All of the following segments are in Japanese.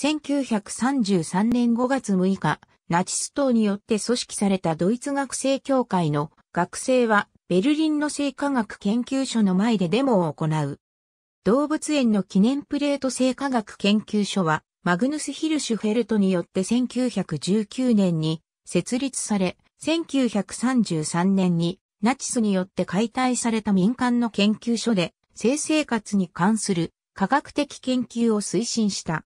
1933年5月6日、ナチス党によって組織されたドイツ学生協会の学生はベルリンの生化学研究所の前でデモを行う。動物園の記念プレート生化学研究所はマグヌス・ヒルシュフェルトによって1919年に設立され、1933年にナチスによって解体された民間の研究所で性生活に関する科学的研究を推進した。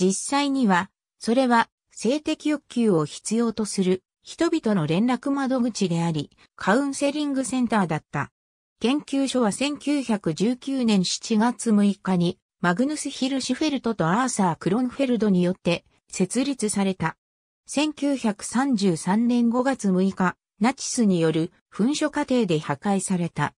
実際には、それは性的欲求を必要とする人々の連絡窓口であり、カウンセリングセンターだった。研究所は1919年7月6日に、マグヌス・ヒルシフェルトとアーサー・クロンフェルドによって設立された。1933年5月6日、ナチスによる噴所過程で破壊された。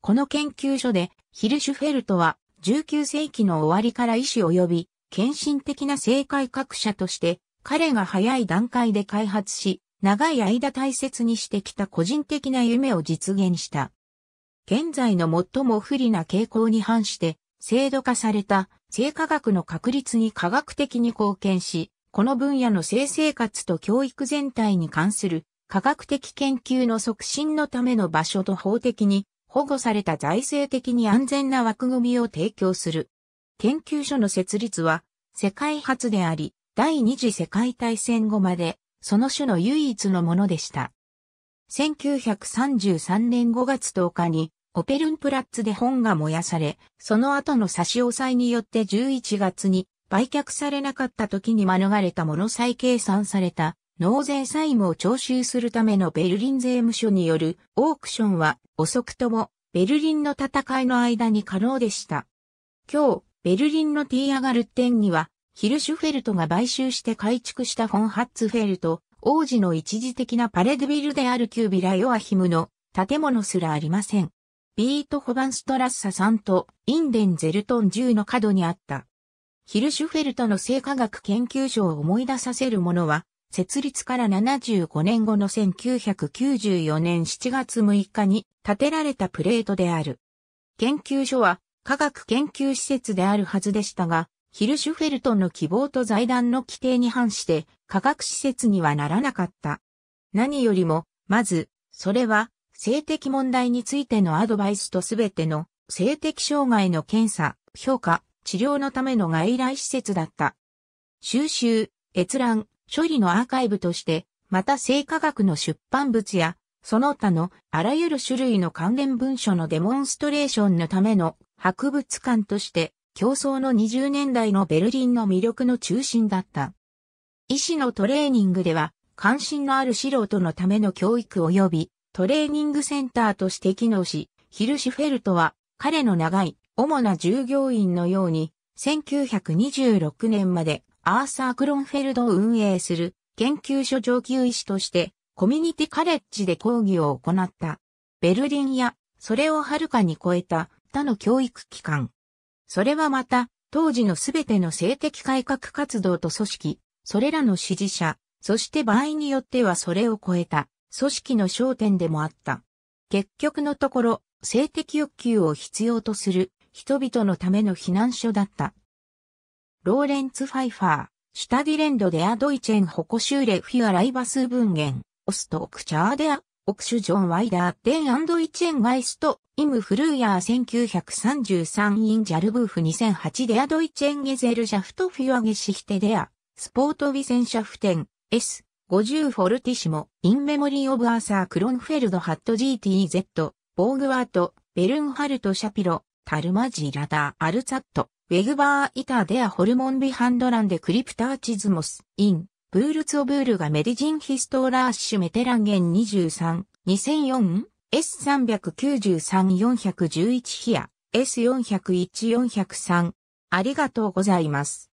この研究所でヒルシュフェルトは19世紀の終わりから医師及び献身的な正解各社として、彼が早い段階で開発し、長い間大切にしてきた個人的な夢を実現した。現在の最も不利な傾向に反して、制度化された生科学の確立に科学的に貢献し、この分野の性生活と教育全体に関する科学的研究の促進のための場所と法的に保護された財政的に安全な枠組みを提供する。研究所の設立は世界初であり、第二次世界大戦後までその種の唯一のものでした。1933年5月10日にオペルンプラッツで本が燃やされ、その後の差し押さえによって11月に売却されなかった時に免れたもの再計算された納税債務を徴収するためのベルリン税務署によるオークションは遅くともベルリンの戦いの間に可能でした。今日、ベルリンのティーアガルテンには、ヒルシュフェルトが買収して改築したフォン・ハッツフェルト、王子の一時的なパレデビルであるキュービラ・ヨアヒムの建物すらありません。ビート・ホバンストラッサさんとインデン・ゼルトン10の角にあった。ヒルシュフェルトの生化学研究所を思い出させるものは、設立から75年後の1994年7月6日に建てられたプレートである。研究所は科学研究施設であるはずでしたが、ヒルシュフェルトの希望と財団の規定に反して科学施設にはならなかった。何よりも、まず、それは性的問題についてのアドバイスとすべての性的障害の検査、評価、治療のための外来施設だった。収集、閲覧、処理のアーカイブとして、また性科学の出版物や、その他のあらゆる種類の関連文書のデモンストレーションのための博物館として競争の20年代のベルリンの魅力の中心だった。医師のトレーニングでは関心のある素人のための教育及びトレーニングセンターとして機能し、ヒルシュフェルトは彼の長い主な従業員のように1926年までアーサー・クロンフェルドを運営する研究所上級医師としてコミュニティカレッジで講義を行った。ベルリンやそれをはるかに超えた他の教育機関。それはまた、当時のすべての性的改革活動と組織、それらの支持者、そして場合によってはそれを超えた、組織の焦点でもあった。結局のところ、性的欲求を必要とする人々のための避難所だった。ローレンツ・ファイファー、シュタディレンド・デア・ドイチェン・ホコシューレ・フィア・ライバス・ブンゲン、オストクチャー・デア・オクシュジョン・ワイダー・デンイチェン・ワイスト、イム・フルーヤー1933イン・ジャルブーフ2008デアドイチェン・ゲゼル・シャフト・フィアゲシヒテデア、スポート・ウィセンシャフテン、S、50フォルティシモ、イン・メモリー・オブ・アーサー・クロンフェルド・ハット GTZ、ボーグワート、ベルンハルト・シャピロ、タルマジ・ラダー・アルツァット、ウェグバー・イター・デア・ホルモン・ビハンドランデ・クリプター・チズモス、イン。ブールツオブールがメディジンヒストーラーッシュメテランゲン23、2004、S393-411 ヒア、S401-403。ありがとうございます。